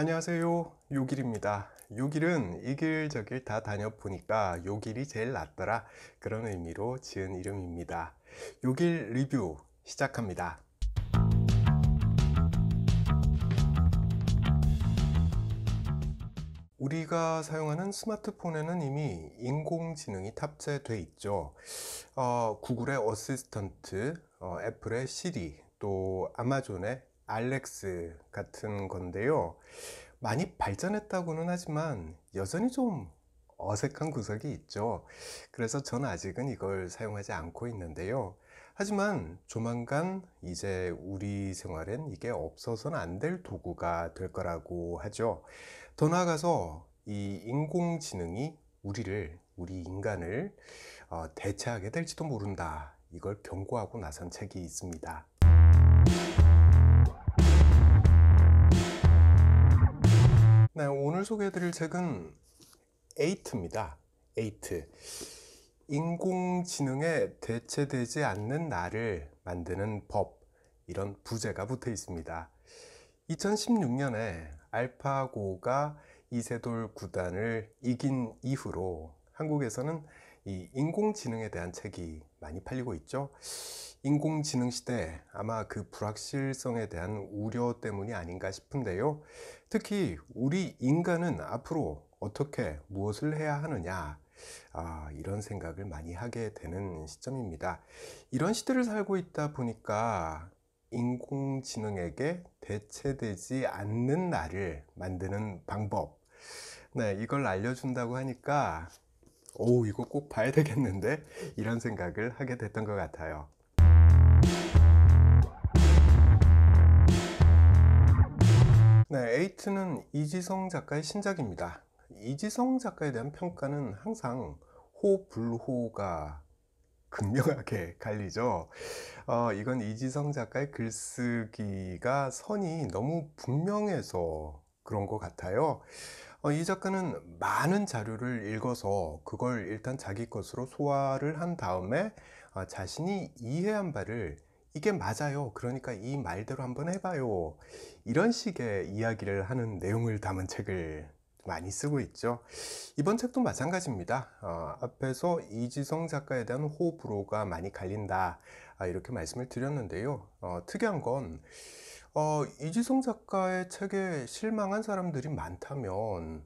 안녕하세요 요길입니다 요길은 이길 저길 다 다녀보니까 요길이 제일 낫더라 그런 의미로 지은 이름입니다 요길 리뷰 시작합니다 우리가 사용하는 스마트폰에는 이미 인공지능이 탑재돼 있죠 어, 구글의 어시스턴트, 어, 애플의 시리, 또 아마존의 알렉스 같은 건데요. 많이 발전했다고는 하지만 여전히 좀 어색한 구석이 있죠. 그래서 저는 아직은 이걸 사용하지 않고 있는데요. 하지만 조만간 이제 우리 생활엔 이게 없어서는 안 될 도구가 될 거라고 하죠. 더 나아가서 이 인공지능이 우리를, 우리 인간을 어, 대체하게 될지도 모른다. 이걸 경고하고 나선 책이 있습니다. 네, 오늘 소개해드릴 책은 에이트입니다. 에이트. 인공지능에 대체되지 않는 나를 만드는 법. 이런 부제가 붙어 있습니다. 2016년에 알파고가 이세돌 구단을 이긴 이후로 한국에서는 이 인공지능에 대한 책이 많이 팔리고 있죠. 인공지능 시대 아마 그 불확실성에 대한 우려 때문이 아닌가 싶은데요. 특히 우리 인간은 앞으로 어떻게 무엇을 해야 하느냐 아, 이런 생각을 많이 하게 되는 시점입니다. 이런 시대를 살고 있다 보니까 인공지능에게 대체되지 않는 나를 만드는 방법. 네, 이걸 알려준다고 하니까 오 이거 꼭 봐야 되겠는데 이런 생각을 하게 됐던 것 같아요 네, 에이트는 이지성 작가의 신작입니다 이지성 작가에 대한 평가는 항상 호불호가 극명하게 갈리죠. 어, 이건 이지성 작가의 글쓰기가 선이 너무 분명해서 그런 것 같아요. 어, 이 작가는 많은 자료를 읽어서 그걸 일단 자기 것으로 소화를 한 다음에 아, 자신이 이해한 바를 이게 맞아요. 그러니까 이 말대로 한번 해봐요. 이런 식의 이야기를 하는 내용을 담은 책을 많이 쓰고 있죠. 이번 책도 마찬가지입니다. 어, 앞에서 이지성 작가에 대한 호불호가 많이 갈린다. 아, 이렇게 말씀을 드렸는데요. 어, 특이한 건 어, 이지성 작가의 책에 실망한 사람들이 많다면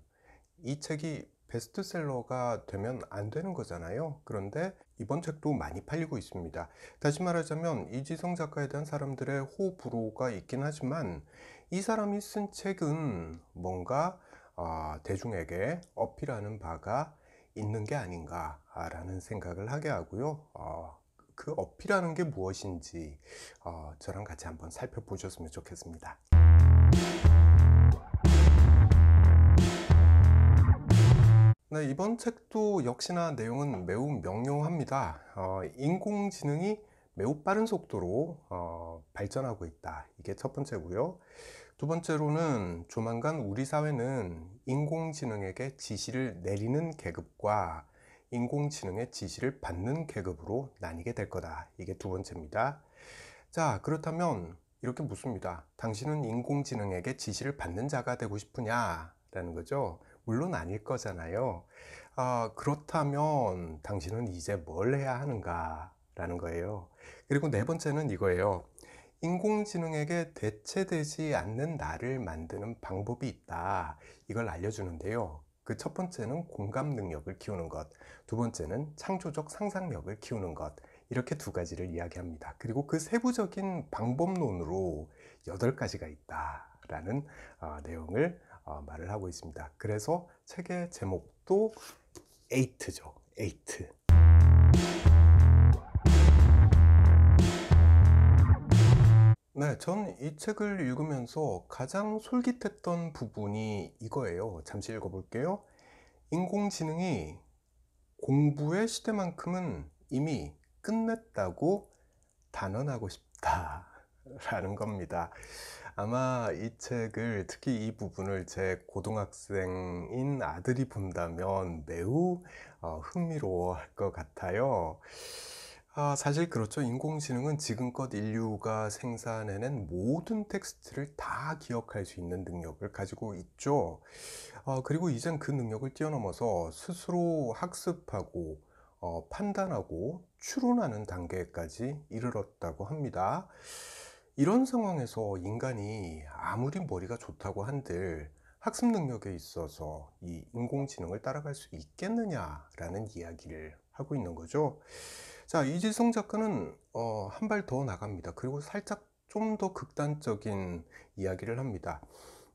이 책이 베스트셀러가 되면 안 되는 거잖아요 그런데 이번 책도 많이 팔리고 있습니다 다시 말하자면 이지성 작가에 대한 사람들의 호불호가 있긴 하지만 이 사람이 쓴 책은 뭔가 어, 대중에게 어필하는 바가 있는 게 아닌가 라는 생각을 하게 하고요 어, 그 어필하는 게 무엇인지 어, 저랑 같이 한번 살펴보셨으면 좋겠습니다. 네, 이번 책도 역시나 내용은 매우 명료합니다. 어, 인공지능이 매우 빠른 속도로 어, 발전하고 있다. 이게 첫 번째고요. 두 번째로는 조만간 우리 사회는 인공지능에게 지시를 내리는 계급과 인공지능의 지시를 받는 계급으로 나뉘게 될 거다. 이게 두 번째입니다. 자, 그렇다면 이렇게 묻습니다. 당신은 인공지능에게 지시를 받는 자가 되고 싶으냐? 라는 거죠. 물론 아닐 거잖아요. 아, 그렇다면 당신은 이제 뭘 해야 하는가? 라는 거예요. 그리고 네 번째는 이거예요. 인공지능에게 대체되지 않는 나를 만드는 방법이 있다. 이걸 알려주는데요. 그첫 번째는 공감 능력을 키우는 것, 두 번째는 창조적 상상력을 키우는 것, 이렇게 두 가지를 이야기합니다. 그리고 그 세부적인 방법론으로 여덟 가지가 있다라는 어, 내용을 어, 말을 하고 있습니다. 그래서 책의 제목도 에이트죠. 에이트. 네, 전이 책을 읽으면서 가장 솔깃했던 부분이 이거예요. 잠시 읽어볼게요. 인공지능이 공부의 시대만큼은 이미 끝냈다고 단언하고 싶다. 라는 겁니다. 아마 이 책을, 특히 이 부분을 제 고등학생인 아들이 본다면 매우 어, 흥미로워 할것 같아요. 아, 사실 그렇죠. 인공지능은 지금껏 인류가 생산해낸 모든 텍스트를 다 기억할 수 있는 능력을 가지고 있죠. 아, 그리고 이젠 그 능력을 뛰어넘어서 스스로 학습하고 어, 판단하고 추론하는 단계까지 이르렀다고 합니다. 이런 상황에서 인간이 아무리 머리가 좋다고 한들 학습 능력에 있어서 이 인공지능을 따라갈 수 있겠느냐라는 이야기를 하고 있는 거죠. 자, 이지성 작가는 어, 한 발 더 나갑니다. 그리고 살짝 좀 더 극단적인 이야기를 합니다.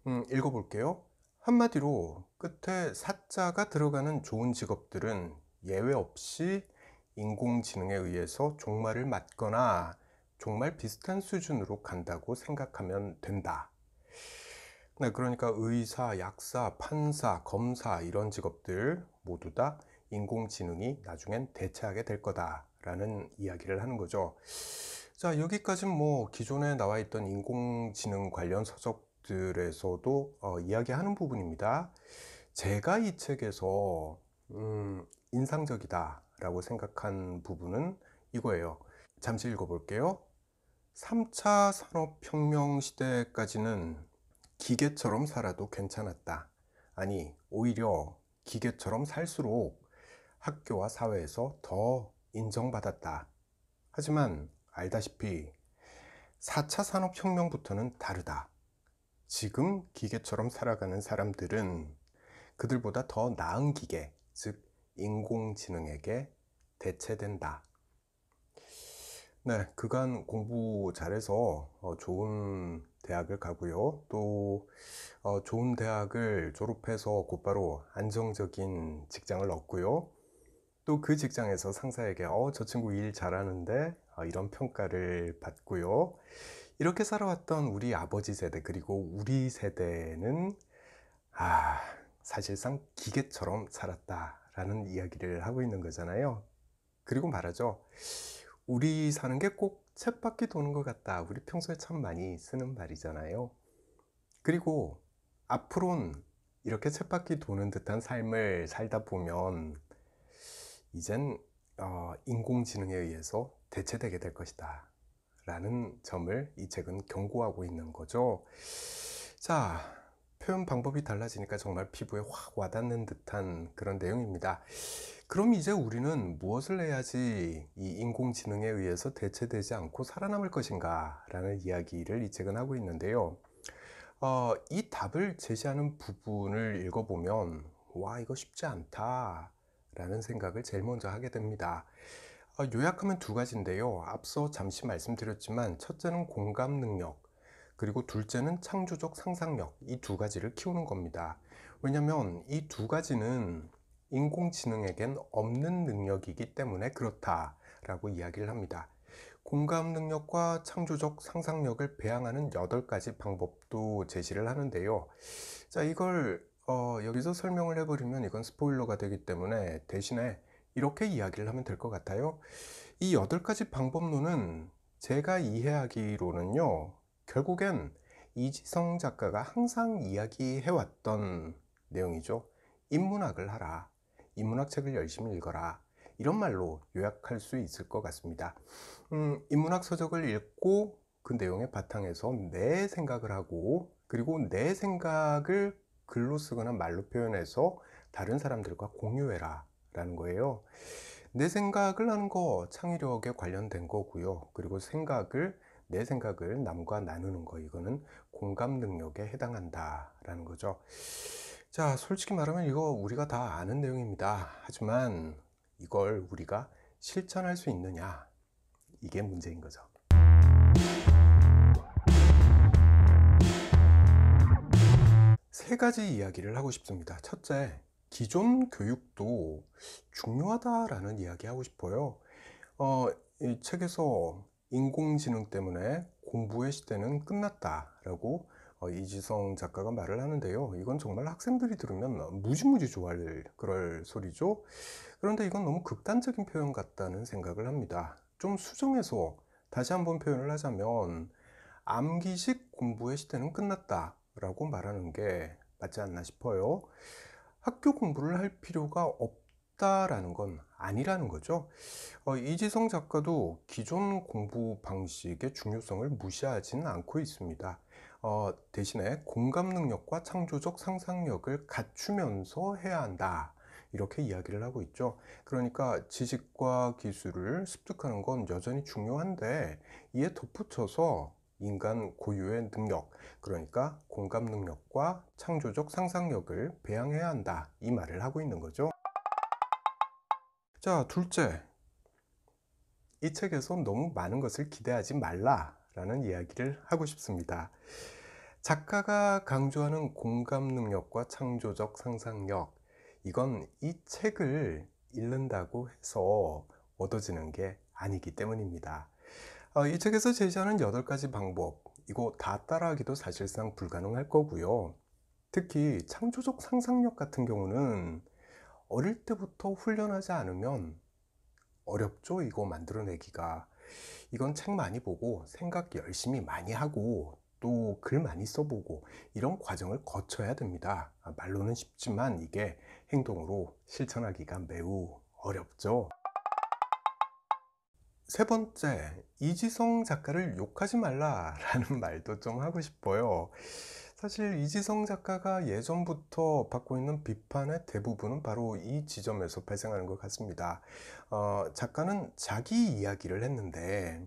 음, 읽어볼게요. 한마디로 끝에 사자가 들어가는 좋은 직업들은 예외 없이 인공지능에 의해서 종말을 맞거나 정말 비슷한 수준으로 간다고 생각하면 된다. 네, 그러니까 의사, 약사, 판사, 검사 이런 직업들 모두 다 인공지능이 나중엔 대체하게 될 거다라는 이야기를 하는 거죠. 자, 여기까지는 뭐 기존에 나와 있던 인공지능 관련 서적들에서도 어, 이야기하는 부분입니다. 제가 이 책에서 음, 인상적이다라고 생각한 부분은 이거예요. 잠시 읽어볼게요. 3차 산업혁명 시대까지는 기계처럼 살아도 괜찮았다. 아니, 오히려 기계처럼 살수록 학교와 사회에서 더 인정받았다. 하지만 알다시피 4차 산업혁명부터는 다르다. 지금 기계처럼 살아가는 사람들은 그들보다 더 나은 기계, 즉 인공지능에게 대체된다. 네, 그간 공부 잘해서 어, 좋은 대학을 가고요. 또 어, 좋은 대학을 졸업해서 곧바로 안정적인 직장을 얻고요. 또그 직장에서 상사에게 어, 저 친구 일 잘하는데 어, 이런 평가를 받고요. 이렇게 살아왔던 우리 아버지 세대 그리고 우리 세대는 아, 사실상 기계처럼 살았다라는 이야기를 하고 있는 거잖아요. 그리고 말하죠. 우리 사는 게꼭 쳇바퀴 도는 것 같다. 우리 평소에 참 많이 쓰는 말이잖아요. 그리고 앞으론 이렇게 쳇바퀴 도는 듯한 삶을 살다 보면 이젠 어, 인공지능에 의해서 대체되게 될 것이다. 라는 점을 이 책은 경고하고 있는 거죠. 자, 표현 방법이 달라지니까 정말 피부에 확 와닿는 듯한 그런 내용입니다. 그럼 이제 우리는 무엇을 해야지 이 인공지능에 의해서 대체되지 않고 살아남을 것인가? 라는 이야기를 이 책은 하고 있는데요. 어, 이 답을 제시하는 부분을 읽어보면, 와, 이거 쉽지 않다. 라는 생각을 제일 먼저 하게 됩니다. 어, 요약하면 두 가지인데요. 앞서 잠시 말씀드렸지만 첫째는 공감 능력, 그리고 둘째는 창조적 상상력 이 두 가지를 키우는 겁니다. 왜냐하면 이 두 가지는 인공지능에겐 없는 능력이기 때문에 그렇다라고 이야기를 합니다. 공감 능력과 창조적 상상력을 배양하는 8가지 방법도 제시를 하는데요. 자, 이걸 어, 여기서 설명을 해버리면 이건 스포일러가 되기 때문에 대신에 이렇게 이야기를 하면 될 것 같아요 이 8가지 방법론은 제가 이해하기로는요 결국엔 이지성 작가가 항상 이야기해왔던 내용이죠 인문학을 하라 인문학 책을 열심히 읽어라 이런 말로 요약할 수 있을 것 같습니다 음, 인문학 서적을 읽고 그 내용의 바탕에서 내 생각을 하고 그리고 내 생각을 글로 쓰거나 말로 표현해서 다른 사람들과 공유해라 라는 거예요 내 생각을 하는 거 창의력에 관련된 거고요 그리고 생각을 내 생각을 남과 나누는 거 이거는 공감 능력에 해당한다 라는 거죠 자 솔직히 말하면 이거 우리가 다 아는 내용입니다 하지만 이걸 우리가 실천할 수 있느냐 이게 문제인 거죠 세 가지 이야기를 하고 싶습니다. 첫째, 기존 교육도 중요하다라는 이야기 하고 싶어요. 어, 이 책에서 인공지능 때문에 공부의 시대는 끝났다라고 어, 이지성 작가가 말을 하는데요. 이건 정말 학생들이 들으면 무지무지 좋아할 그럴 소리죠. 그런데 이건 너무 극단적인 표현 같다는 생각을 합니다. 좀 수정해서 다시 한번 표현을 하자면 암기식 공부의 시대는 끝났다. 라고 말하는 게 맞지 않나 싶어요. 학교 공부를 할 필요가 없다라는 건 아니라는 거죠. 어, 이지성 작가도 기존 공부 방식의 중요성을 무시하지는 않고 있습니다. 어, 대신에 공감 능력과 창조적 상상력을 갖추면서 해야 한다. 이렇게 이야기를 하고 있죠. 그러니까 지식과 기술을 습득하는 건 여전히 중요한데 이에 덧붙여서 인간 고유의 능력, 그러니까 공감 능력과 창조적 상상력을 배양해야 한다. 이 말을 하고 있는 거죠. 자, 둘째. 이 책에서 너무 많은 것을 기대하지 말라라는 이야기를 하고 싶습니다. 작가가 강조하는 공감 능력과 창조적 상상력, 이건 이 책을 읽는다고 해서 얻어지는 게 아니기 때문입니다. 어, 이 책에서 제시하는 8가지 방법, 이거 다 따라하기도 사실상 불가능할 거고요. 특히 창조적 상상력 같은 경우는 어릴 때부터 훈련하지 않으면 어렵죠. 이거 만들어내기가. 이건 책 많이 보고 생각 열심히 많이 하고 또 글 많이 써보고 이런 과정을 거쳐야 됩니다. 아, 말로는 쉽지만 이게 행동으로 실천하기가 매우 어렵죠. 세 번째, 이지성 작가를 욕하지 말라라는 말도 좀 하고 싶어요. 사실 이지성 작가가 예전부터 받고 있는 비판의 대부분은 바로 이 지점에서 발생하는 것 같습니다. 어, 작가는 자기 이야기를 했는데,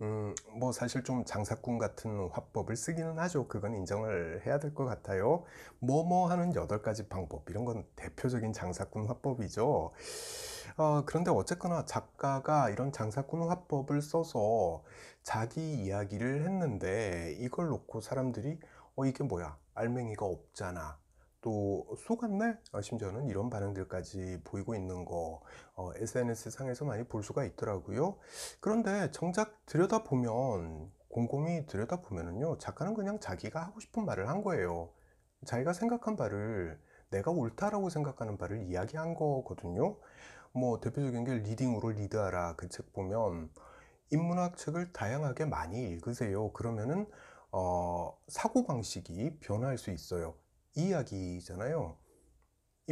음, 뭐 사실 좀 장사꾼 같은 화법을 쓰기는 하죠. 그건 인정을 해야 될 것 같아요. 뭐 뭐 하는 여덟 가지 방법, 이런 건 대표적인 장사꾼 화법이죠. 어, 그런데 어쨌거나 작가가 이런 장사꾼 화법을 써서 자기 이야기를 했는데 이걸 놓고 사람들이 어 이게 뭐야 알맹이가 없잖아 또 속았네 어, 심지어는 이런 반응들까지 보이고 있는 거 어, SNS 상에서 많이 볼 수가 있더라고요 그런데 정작 들여다보면 곰곰이 들여다보면요 작가는 그냥 자기가 하고 싶은 말을 한 거예요 자기가 생각한 바를 내가 옳다라고 생각하는 바를 이야기한 거거든요 뭐 대표적인 게 리딩으로 리드하라 그 책 보면 인문학 책을 다양하게 많이 읽으세요. 그러면은 어, 사고 방식이 변화할 수 있어요. 이야기잖아요이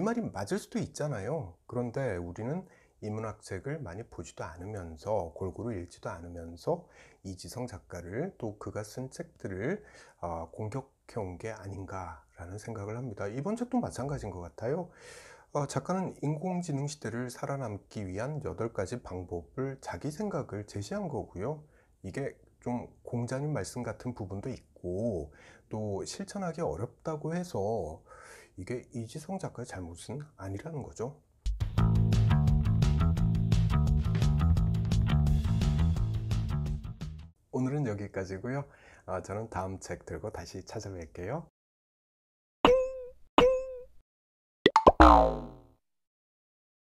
말이 맞을 수도 있잖아요. 그런데 우리는 인문학 책을 많이 보지도 않으면서 골고루 읽지도 않으면서 이지성 작가를 또 그가 쓴 책들을 어, 공격해 온 게 아닌가라는 생각을 합니다. 이번 책도 마찬가지인 것 같아요. 어, 작가는 인공지능 시대를 살아남기 위한 8가지 방법을 자기 생각을 제시한 거고요. 이게 좀 공자님 말씀 같은 부분도 있고 또 실천하기 어렵다고 해서 이게 이지성 작가의 잘못은 아니라는 거죠. 오늘은 여기까지고요. 어, 저는 다음 책 들고 다시 찾아뵐게요. Tchau.